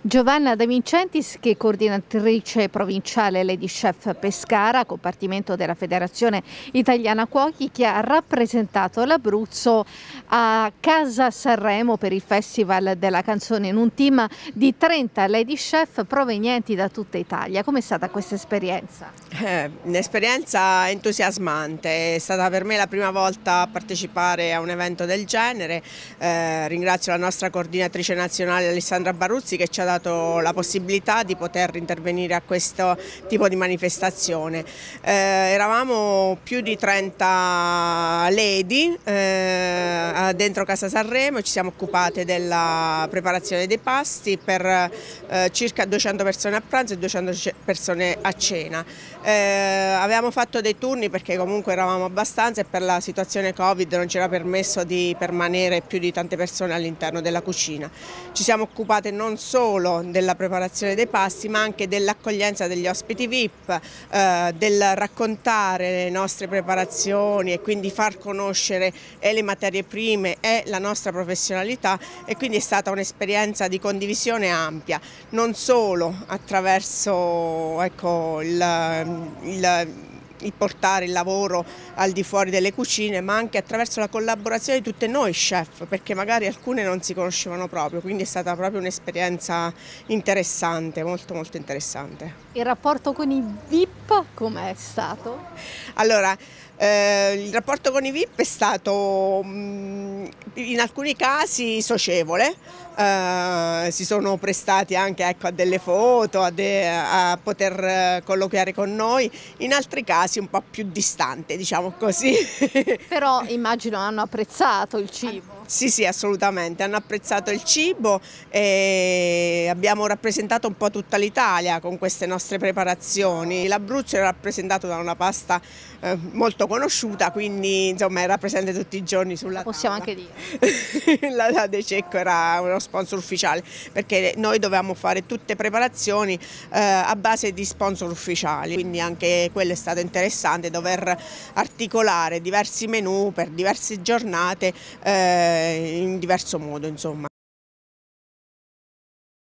Giovanna De Vincentis, che è coordinatrice provinciale Lady Chef Pescara, compartimento della Federazione Italiana Cuochi, che ha rappresentato l'Abruzzo a Casa Sanremo per il Festival della Canzone in un team di 30 Lady Chef provenienti da tutta Italia. Com'è stata questa esperienza? Eh, un'esperienza entusiasmante, è stata per me la prima volta a partecipare a un evento del genere. Eh, ringrazio la nostra coordinatrice nazionale Alessandra Baruzzi che ci ha dato la possibilità di poter intervenire a questo tipo di manifestazione. Eh, eravamo più di 30 lady eh, dentro Casa Sanremo, ci siamo occupate della preparazione dei pasti per eh, circa 200 persone a pranzo e 200 persone a cena. Eh, avevamo fatto dei turni perché comunque eravamo abbastanza e per la situazione Covid non ci era permesso di permanere più di tante persone all'interno della cucina. Ci siamo occupate non solo solo della preparazione dei pasti ma anche dell'accoglienza degli ospiti VIP, eh, del raccontare le nostre preparazioni e quindi far conoscere e eh, le materie prime e la nostra professionalità e quindi è stata un'esperienza di condivisione ampia, non solo attraverso ecco, il, il il portare il lavoro al di fuori delle cucine, ma anche attraverso la collaborazione di tutte noi chef, perché magari alcune non si conoscevano proprio, quindi è stata proprio un'esperienza interessante, molto molto interessante. Il rapporto con i VIP VIP com'è stato? Allora, eh, il rapporto con i VIP è stato mh, mm, in alcuni casi socievole, eh, si sono prestati anche ecco, a delle foto, a, de, a poter eh, colloquiare con noi, in altri casi un po' più distante, diciamo così. Però immagino hanno apprezzato il cibo. Sì, sì, assolutamente. Hanno apprezzato il cibo e abbiamo rappresentato un po' tutta l'Italia con queste nostre preparazioni. L'Abruzzo è rappresentato da una pasta eh, molto conosciuta, quindi insomma era presente tutti i giorni sulla Possiamo tavola. anche dire. la, la De Cecco era uno sponsor ufficiale perché noi dovevamo fare tutte preparazioni eh, a base di sponsor ufficiali, quindi anche quello è stato interessante dover articolare diversi menu per diverse giornate eh, in diverso modo. Insomma.